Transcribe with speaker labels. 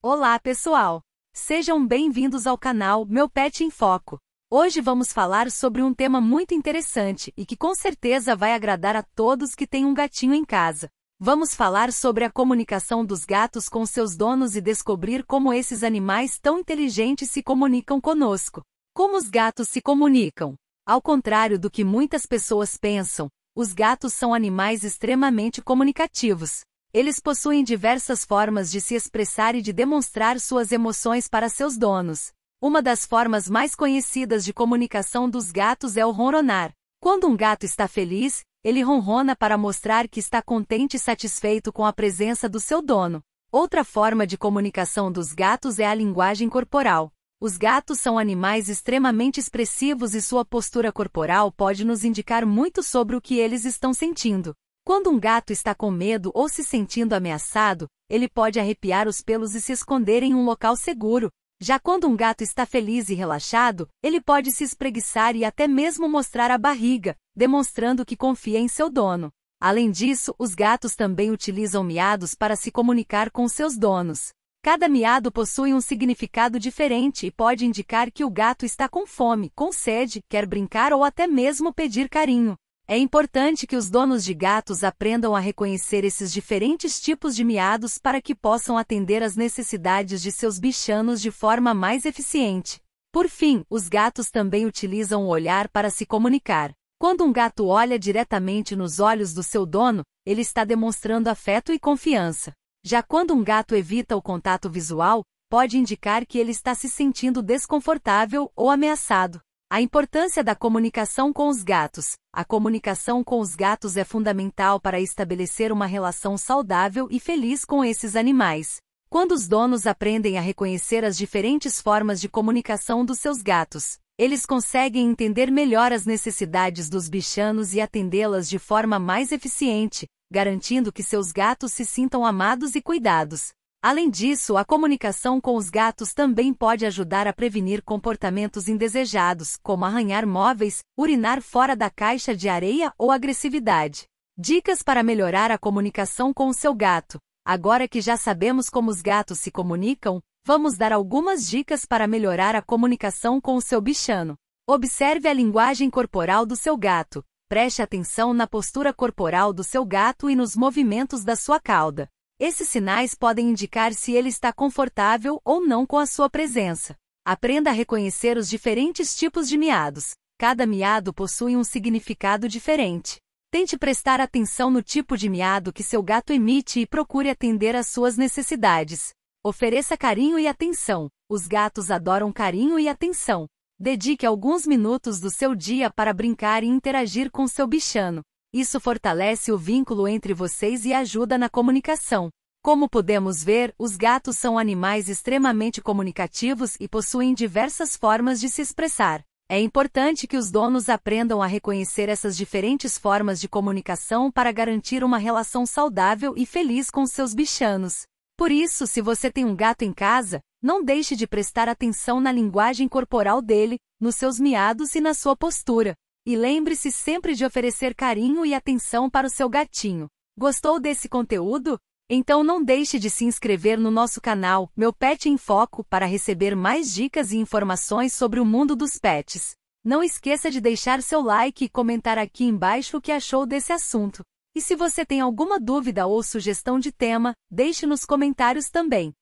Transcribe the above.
Speaker 1: Olá, pessoal! Sejam bem-vindos ao canal Meu Pet em Foco. Hoje vamos falar sobre um tema muito interessante e que com certeza vai agradar a todos que têm um gatinho em casa. Vamos falar sobre a comunicação dos gatos com seus donos e descobrir como esses animais tão inteligentes se comunicam conosco. Como os gatos se comunicam? Ao contrário do que muitas pessoas pensam, os gatos são animais extremamente comunicativos. Eles possuem diversas formas de se expressar e de demonstrar suas emoções para seus donos. Uma das formas mais conhecidas de comunicação dos gatos é o ronronar. Quando um gato está feliz, ele ronrona para mostrar que está contente e satisfeito com a presença do seu dono. Outra forma de comunicação dos gatos é a linguagem corporal. Os gatos são animais extremamente expressivos e sua postura corporal pode nos indicar muito sobre o que eles estão sentindo. Quando um gato está com medo ou se sentindo ameaçado, ele pode arrepiar os pelos e se esconder em um local seguro. Já quando um gato está feliz e relaxado, ele pode se espreguiçar e até mesmo mostrar a barriga, demonstrando que confia em seu dono. Além disso, os gatos também utilizam miados para se comunicar com seus donos. Cada miado possui um significado diferente e pode indicar que o gato está com fome, com sede, quer brincar ou até mesmo pedir carinho. É importante que os donos de gatos aprendam a reconhecer esses diferentes tipos de miados para que possam atender às necessidades de seus bichanos de forma mais eficiente. Por fim, os gatos também utilizam o olhar para se comunicar. Quando um gato olha diretamente nos olhos do seu dono, ele está demonstrando afeto e confiança. Já quando um gato evita o contato visual, pode indicar que ele está se sentindo desconfortável ou ameaçado. A importância da comunicação com os gatos. A comunicação com os gatos é fundamental para estabelecer uma relação saudável e feliz com esses animais. Quando os donos aprendem a reconhecer as diferentes formas de comunicação dos seus gatos, eles conseguem entender melhor as necessidades dos bichanos e atendê-las de forma mais eficiente, garantindo que seus gatos se sintam amados e cuidados. Além disso, a comunicação com os gatos também pode ajudar a prevenir comportamentos indesejados, como arranhar móveis, urinar fora da caixa de areia ou agressividade. Dicas para melhorar a comunicação com o seu gato. Agora que já sabemos como os gatos se comunicam, vamos dar algumas dicas para melhorar a comunicação com o seu bichano. Observe a linguagem corporal do seu gato. Preste atenção na postura corporal do seu gato e nos movimentos da sua cauda. Esses sinais podem indicar se ele está confortável ou não com a sua presença. Aprenda a reconhecer os diferentes tipos de miados. Cada miado possui um significado diferente. Tente prestar atenção no tipo de miado que seu gato emite e procure atender às suas necessidades. Ofereça carinho e atenção. Os gatos adoram carinho e atenção. Dedique alguns minutos do seu dia para brincar e interagir com seu bichano. Isso fortalece o vínculo entre vocês e ajuda na comunicação. Como podemos ver, os gatos são animais extremamente comunicativos e possuem diversas formas de se expressar. É importante que os donos aprendam a reconhecer essas diferentes formas de comunicação para garantir uma relação saudável e feliz com seus bichanos. Por isso, se você tem um gato em casa, não deixe de prestar atenção na linguagem corporal dele, nos seus miados e na sua postura. E lembre-se sempre de oferecer carinho e atenção para o seu gatinho. Gostou desse conteúdo? Então não deixe de se inscrever no nosso canal, Meu Pet em Foco, para receber mais dicas e informações sobre o mundo dos pets. Não esqueça de deixar seu like e comentar aqui embaixo o que achou desse assunto. E se você tem alguma dúvida ou sugestão de tema, deixe nos comentários também.